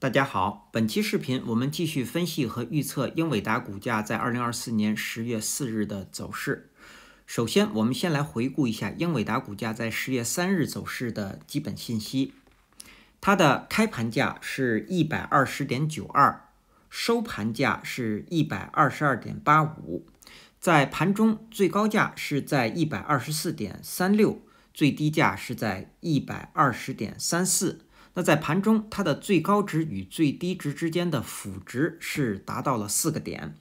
大家好，本期视频我们继续分析和预测英伟达股价在二零二四年十月四日的走势。首先，我们先来回顾一下英伟达股价在十月三日走势的基本信息。它的开盘价是一百二十点九二，收盘价是一百二十二点八五，在盘中最高价是在一百二十四点三六，最低价是在一百二十点三四。那在盘中，它的最高值与最低值之间的幅值是达到了四个点。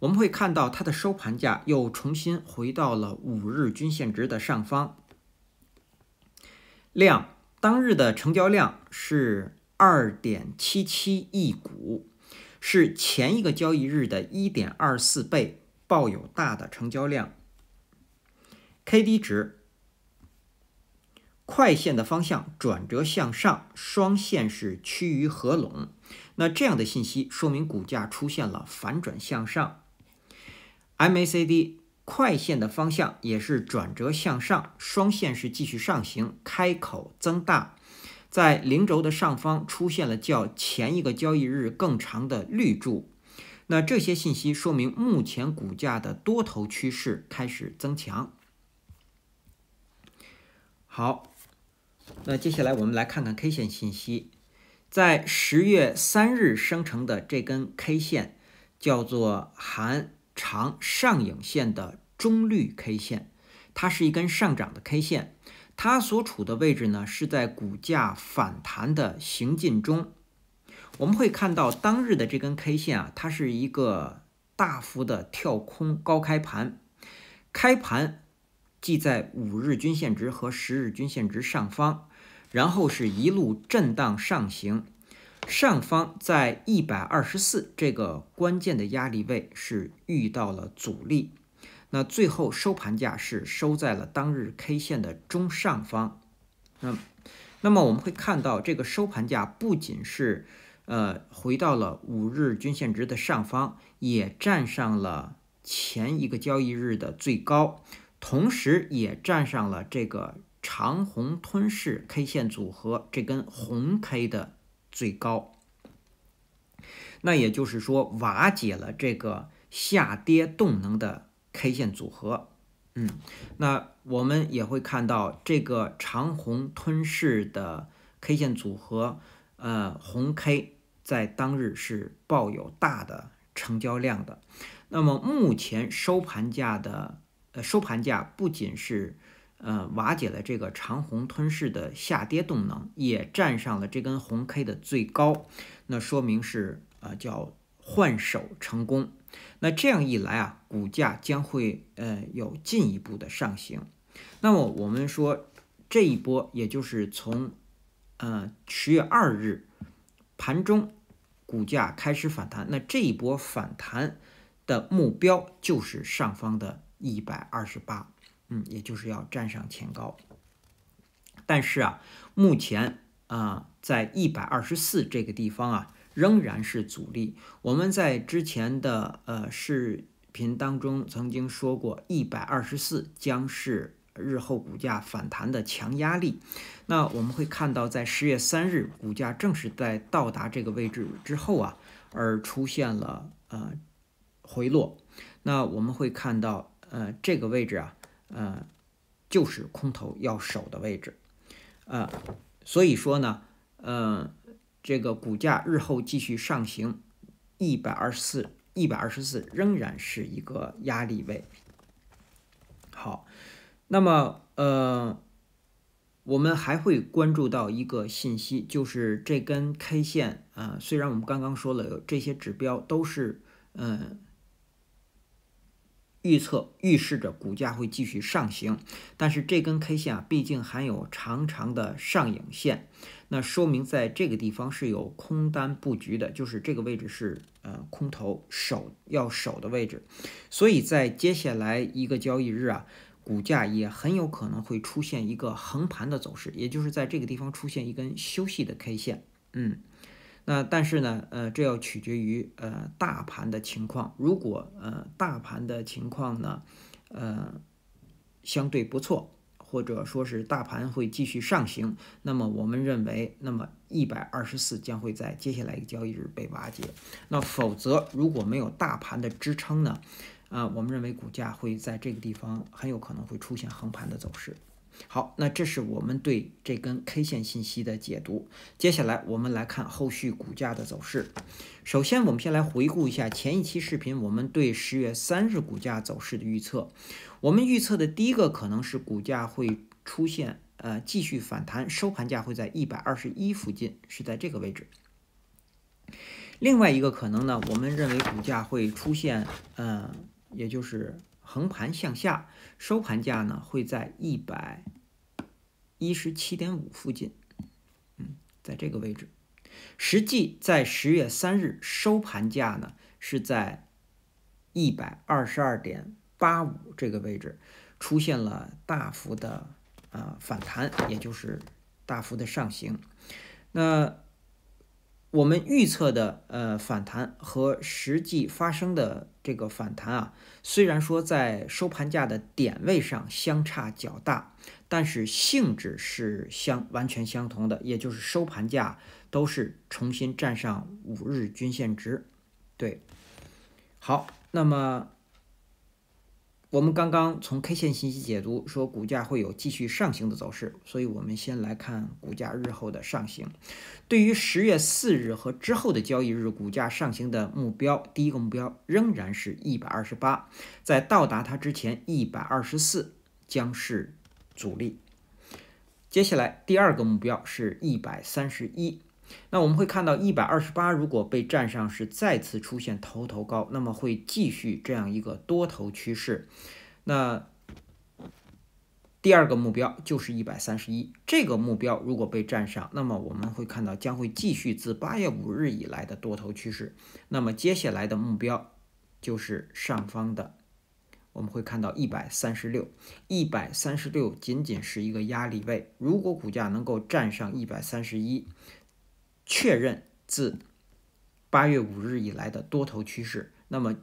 我们会看到它的收盘价又重新回到了五日均线值的上方。量，当日的成交量是二点七七亿股，是前一个交易日的一点二四倍，抱有大的成交量。K D 值。快线的方向转折向上，双线是趋于合拢，那这样的信息说明股价出现了反转向上。MACD 快线的方向也是转折向上，双线是继续上行，开口增大，在零轴的上方出现了较前一个交易日更长的绿柱，那这些信息说明目前股价的多头趋势开始增强。好。那接下来我们来看看 K 线信息，在十月三日生成的这根 K 线叫做含长上影线的中绿 K 线，它是一根上涨的 K 线，它所处的位置呢是在股价反弹的行进中。我们会看到当日的这根 K 线啊，它是一个大幅的跳空高开盘，开盘。即在五日均线值和十日均线值上方，然后是一路震荡上行，上方在一百二十四这个关键的压力位是遇到了阻力，那最后收盘价是收在了当日 K 线的中上方。那那么我们会看到，这个收盘价不仅是呃回到了五日均线值的上方，也站上了前一个交易日的最高。同时也站上了这个长虹吞噬 K 线组合这根红 K 的最高，那也就是说瓦解了这个下跌动能的 K 线组合。嗯，那我们也会看到这个长虹吞噬的 K 线组合，呃，红 K 在当日是抱有大的成交量的。那么目前收盘价的。呃，收盘价不仅是呃瓦解了这个长虹吞噬的下跌动能，也站上了这根红 K 的最高，那说明是呃叫换手成功。那这样一来啊，股价将会呃有进一步的上行。那么我们说这一波，也就是从呃十月二日盘中股价开始反弹，那这一波反弹的目标就是上方的。一百二十八，嗯，也就是要站上前高，但是啊，目前啊，在一百二十四这个地方啊，仍然是阻力。我们在之前的呃视频当中曾经说过，一百二十四将是日后股价反弹的强压力。那我们会看到，在十月三日，股价正是在到达这个位置之后啊，而出现了呃回落。那我们会看到。呃，这个位置啊，呃，就是空头要守的位置，呃，所以说呢，呃，这个股价日后继续上行，一百二十四，一百二十四仍然是一个压力位。好，那么呃，我们还会关注到一个信息，就是这根 K 线啊，虽然我们刚刚说了这些指标都是，嗯。预测预示着股价会继续上行，但是这根 K 线啊，毕竟含有长长的上影线，那说明在这个地方是有空单布局的，就是这个位置是呃空头守要守的位置，所以在接下来一个交易日啊，股价也很有可能会出现一个横盘的走势，也就是在这个地方出现一根休息的 K 线，嗯。那但是呢，呃，这要取决于呃大盘的情况。如果呃大盘的情况呢，呃相对不错，或者说是大盘会继续上行，那么我们认为，那么一百二十四将会在接下来一个交易日被瓦解。那否则，如果没有大盘的支撑呢，啊，我们认为股价会在这个地方很有可能会出现横盘的走势。好，那这是我们对这根 K 线信息的解读。接下来我们来看后续股价的走势。首先，我们先来回顾一下前一期视频，我们对十月三日股价走势的预测。我们预测的第一个可能是股价会出现呃继续反弹，收盘价会在一百二十一附近，是在这个位置。另外一个可能呢，我们认为股价会出现嗯，也就是。横盘向下，收盘价呢会在一百一十七点五附近，嗯，在这个位置。实际在十月三日收盘价呢是在一百二十二点八五这个位置，出现了大幅的啊反弹，也就是大幅的上行。那我们预测的呃反弹和实际发生的这个反弹啊，虽然说在收盘价的点位上相差较大，但是性质是相完全相同的，也就是收盘价都是重新站上五日均线值。对，好，那么。我们刚刚从 K 线信息解读说，股价会有继续上行的走势，所以我们先来看股价日后的上行。对于十月四日和之后的交易日，股价上行的目标，第一个目标仍然是一百二十八，在到达它之前，一百二十四将是阻力。接下来，第二个目标是一百三十一。那我们会看到一百二十八，如果被站上是再次出现头头高，那么会继续这样一个多头趋势。那第二个目标就是一百三十一，这个目标如果被站上，那么我们会看到将会继续自八月五日以来的多头趋势。那么接下来的目标就是上方的，我们会看到一百三十六，一百三十六仅仅是一个压力位，如果股价能够站上一百三十一。确认自八月五日以来的多头趋势，那么，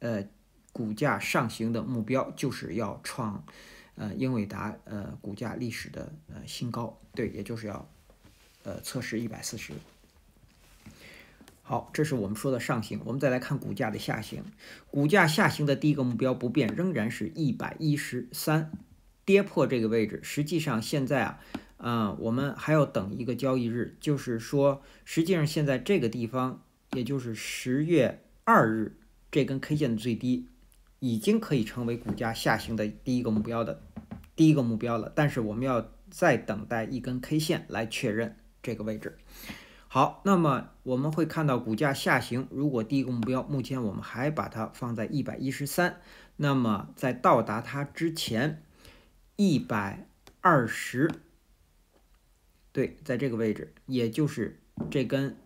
呃，股价上行的目标就是要创，呃，英伟达呃股价历史的呃新高，对，也就是要，呃，测试一百四十。好，这是我们说的上行。我们再来看股价的下行，股价下行的第一个目标不变，仍然是一百一十三，跌破这个位置。实际上现在啊。嗯，我们还要等一个交易日，就是说，实际上现在这个地方，也就是十月二日这根 K 线的最低，已经可以成为股价下行的第一个目标的第一个目标了。但是我们要再等待一根 K 线来确认这个位置。好，那么我们会看到股价下行，如果第一个目标，目前我们还把它放在一百一十三，那么在到达它之前，一百二十。对，在这个位置，也就是这根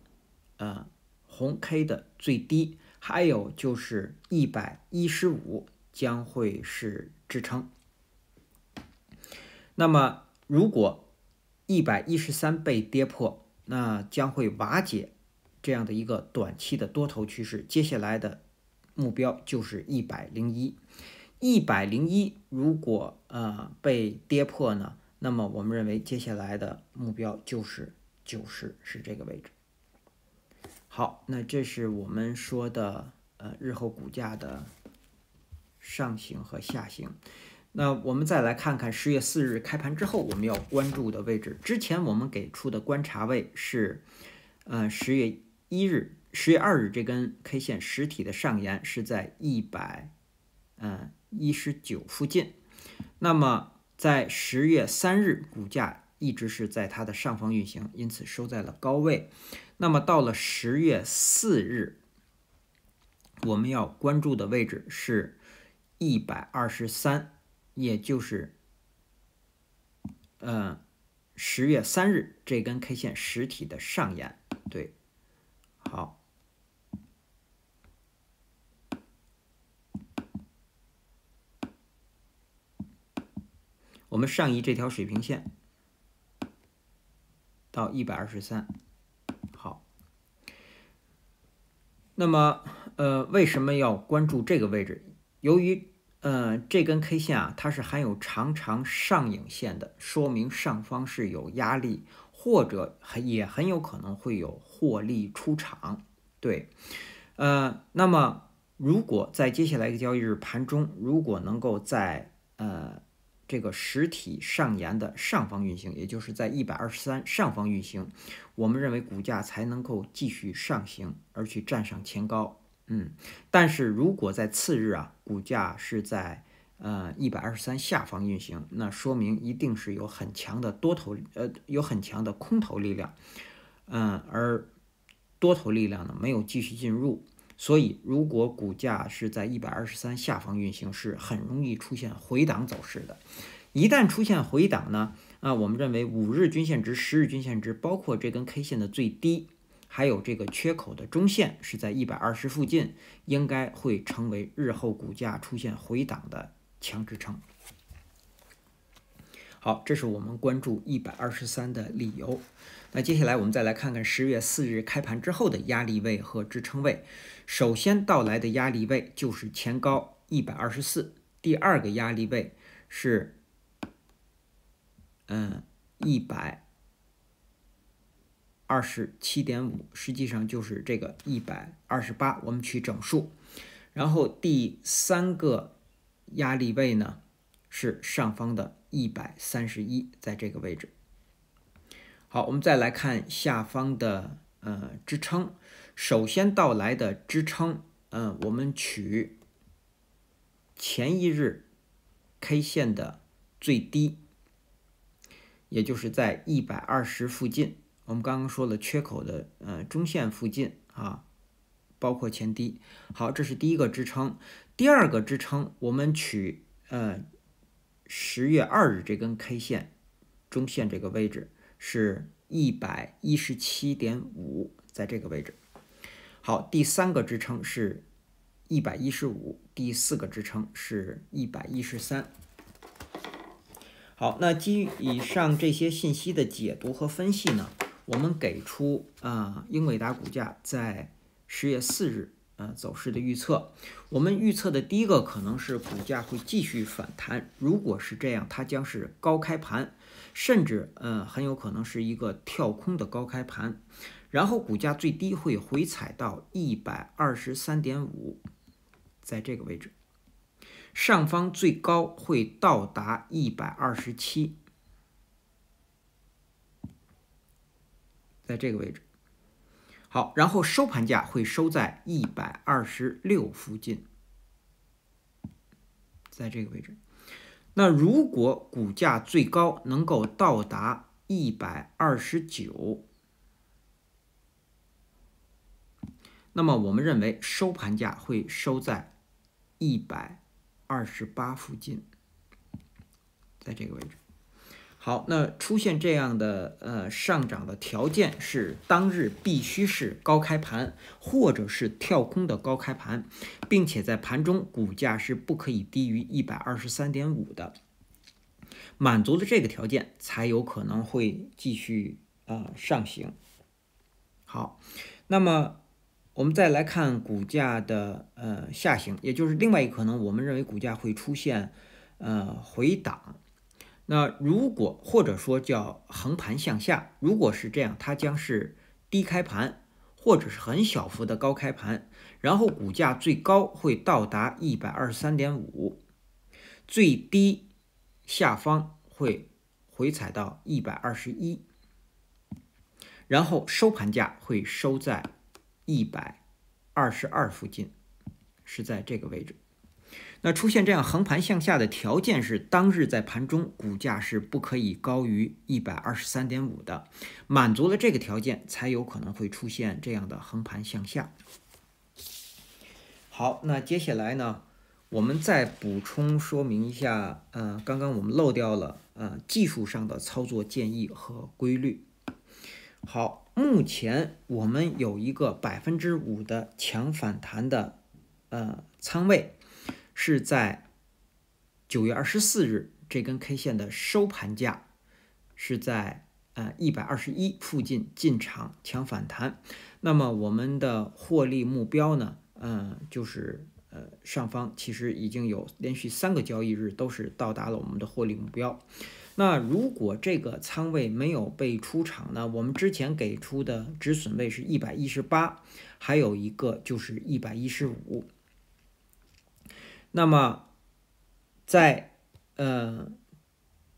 呃红 K 的最低，还有就是一百一十五将会是支撑。那么，如果一百一十三被跌破，那将会瓦解这样的一个短期的多头趋势。接下来的目标就是一百零一，一百零一如果呃被跌破呢？那么，我们认为接下来的目标就是九十，是这个位置。好，那这是我们说的呃，日后股价的上行和下行。那我们再来看看十月四日开盘之后我们要关注的位置。之前我们给出的观察位是呃十月一日、十月二日这根 K 线实体的上沿是在一百嗯一十九附近，那么。在十月三日，股价一直是在它的上方运行，因此收在了高位。那么到了十月四日，我们要关注的位置是一百二十三，也就是，呃，十月三日这根 K 线实体的上沿。对，好。我们上移这条水平线到一百二十三，好。那么，呃，为什么要关注这个位置？由于，呃，这根 K 线啊，它是含有长长上影线的，说明上方是有压力，或者很也很有可能会有获利出场。对，呃，那么如果在接下来一个交易日盘中，如果能够在呃。这个实体上沿的上方运行，也就是在一百二十三上方运行，我们认为股价才能够继续上行，而去站上前高。嗯，但是如果在次日啊，股价是在呃一百二十三下方运行，那说明一定是有很强的多头呃，有很强的空头力量。嗯，而多头力量呢，没有继续进入。所以，如果股价是在一百二十三下方运行，是很容易出现回档走势的。一旦出现回档呢，啊，我们认为五日均线值、十日均线值，包括这根 K 线的最低，还有这个缺口的中线，是在一百二十附近，应该会成为日后股价出现回档的强支撑。好，这是我们关注一百二十三的理由。那接下来我们再来看看十月四日开盘之后的压力位和支撑位。首先到来的压力位就是前高一百二十四，第二个压力位是嗯一百二十七点五，实际上就是这个一百二十八，我们取整数。然后第三个压力位呢是上方的一百三十一，在这个位置。好，我们再来看下方的呃支撑。首先到来的支撑，嗯，我们取前一日 K 线的最低，也就是在一百二十附近。我们刚刚说了缺口的呃中线附近啊，包括前低。好，这是第一个支撑。第二个支撑，我们取呃十月二日这根 K 线中线这个位置。是一百一十七点五，在这个位置。好，第三个支撑是一百一十五，第四个支撑是一百一十三。好，那基于以上这些信息的解读和分析呢，我们给出啊，英伟达股价在十月四日。呃，走势的预测，我们预测的第一个可能是股价会继续反弹。如果是这样，它将是高开盘，甚至呃，很有可能是一个跳空的高开盘。然后，股价最低会回踩到一百二十三点五，在这个位置；上方最高会到达一百二十七，在这个位置。好，然后收盘价会收在一百二十六附近，在这个位置。那如果股价最高能够到达一百二十九，那么我们认为收盘价会收在一百二十八附近，在这个位置。好，那出现这样的呃上涨的条件是，当日必须是高开盘，或者是跳空的高开盘，并且在盘中股价是不可以低于一百二十三点五的，满足了这个条件，才有可能会继续呃上行。好，那么我们再来看股价的呃下行，也就是另外一个可能，我们认为股价会出现呃回档。那如果或者说叫横盘向下，如果是这样，它将是低开盘，或者是很小幅的高开盘，然后股价最高会到达一百二十三点五，最低下方会回踩到一百二十一，然后收盘价会收在一百二十二附近，是在这个位置。那出现这样横盘向下的条件是，当日在盘中股价是不可以高于一百二十三点五的，满足了这个条件，才有可能会出现这样的横盘向下。好，那接下来呢，我们再补充说明一下，呃，刚刚我们漏掉了，呃，技术上的操作建议和规律。好，目前我们有一个百分之五的强反弹的，呃，仓位。是在九月二十四日这根 K 线的收盘价是在呃一百二十一附近进场抢反弹，那么我们的获利目标呢，呃就是呃上方其实已经有连续三个交易日都是到达了我们的获利目标，那如果这个仓位没有被出场呢，我们之前给出的止损位是一百一十八，还有一个就是一百一十五。那么，在呃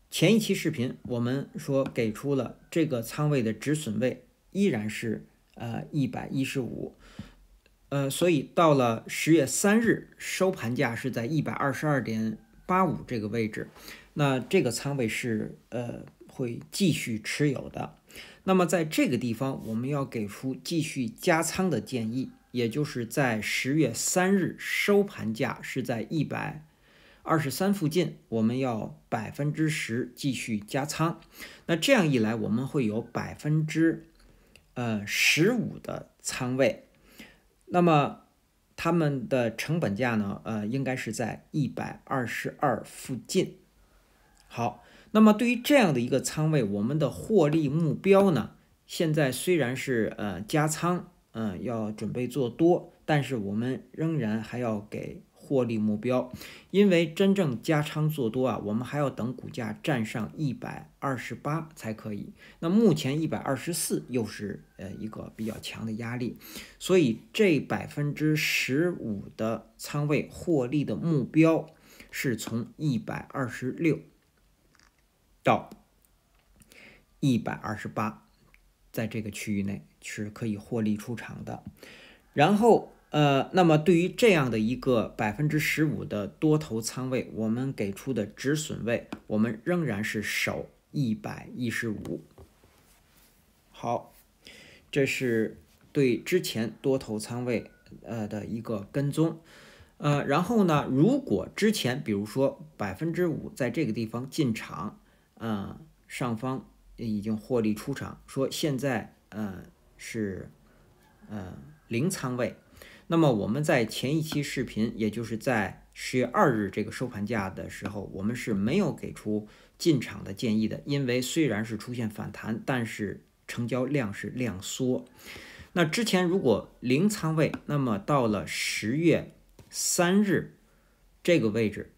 前一期视频，我们说给出了这个仓位的止损位依然是呃一百一十五，呃，所以到了十月三日收盘价是在一百二十二点八五这个位置，那这个仓位是呃会继续持有的。那么在这个地方，我们要给出继续加仓的建议。也就是在十月三日收盘价是在一百二十三附近，我们要百分之十继续加仓。那这样一来，我们会有百分之呃十五的仓位。那么他们的成本价呢？呃，应该是在一百二十二附近。好，那么对于这样的一个仓位，我们的获利目标呢？现在虽然是呃加仓。嗯，要准备做多，但是我们仍然还要给获利目标，因为真正加仓做多啊，我们还要等股价站上一百二十八才可以。那目前一百二十四又是呃一个比较强的压力，所以这百分之十五的仓位获利的目标是从一百二十六到一百二十八，在这个区域内。是可以获利出场的，然后呃，那么对于这样的一个百分之十五的多头仓位，我们给出的止损位，我们仍然是守一百一十五。好，这是对之前多头仓位呃的一个跟踪，呃，然后呢，如果之前比如说百分之五在这个地方进场，嗯，上方已经获利出场，说现在呃。是，呃，零仓位。那么我们在前一期视频，也就是在十月二日这个收盘价的时候，我们是没有给出进场的建议的，因为虽然是出现反弹，但是成交量是量缩。那之前如果零仓位，那么到了十月三日这个位置，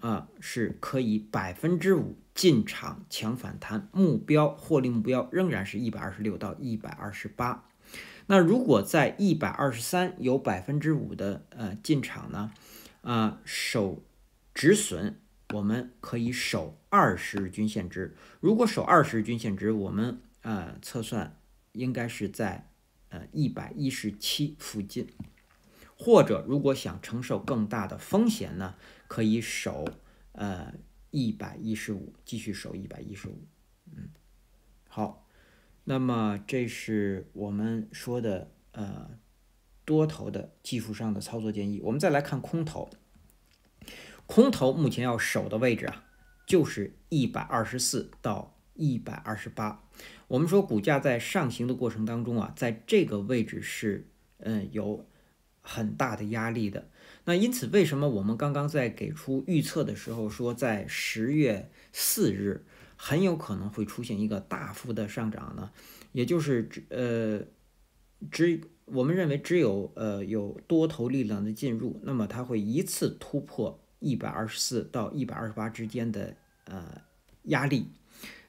啊，是可以百分之五。进场抢反弹目标获利目标仍然是一百二十六到一百二十八。那如果在一百二十三有百分之五的呃进场呢？啊，守止损，我们可以守二十日均线值。如果守二十日均线值，我们呃测算应该是在呃一百一十七附近。或者如果想承受更大的风险呢，可以守呃。一百一十五，继续守一百一十五，嗯，好，那么这是我们说的呃多头的技术上的操作建议。我们再来看空头，空头目前要守的位置啊，就是一百二十四到一百二十八。我们说股价在上行的过程当中啊，在这个位置是嗯有很大的压力的。那因此，为什么我们刚刚在给出预测的时候说，在十月四日很有可能会出现一个大幅的上涨呢？也就是，只呃，只我们认为只有呃有多头力量的进入，那么它会一次突破一百二十四到一百二十八之间的呃压力，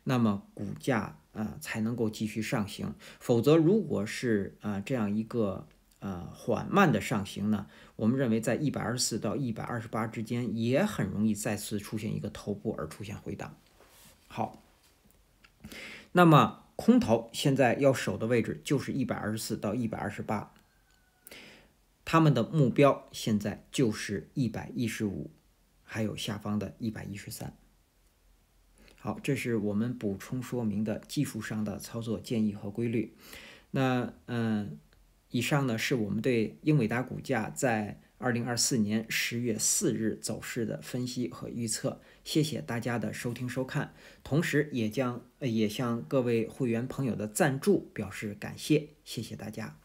那么股价呃才能够继续上行。否则，如果是啊这样一个呃缓慢的上行呢？我们认为，在一百二十四到一百二十八之间也很容易再次出现一个头部而出现回档。好，那么空头现在要守的位置就是一百二十四到一百二十八，他们的目标现在就是一百一十五，还有下方的一百一十三。好，这是我们补充说明的技术上的操作建议和规律。那，嗯。以上呢是我们对英伟达股价在二零二四年十月四日走势的分析和预测。谢谢大家的收听收看，同时也将也向各位会员朋友的赞助表示感谢。谢谢大家。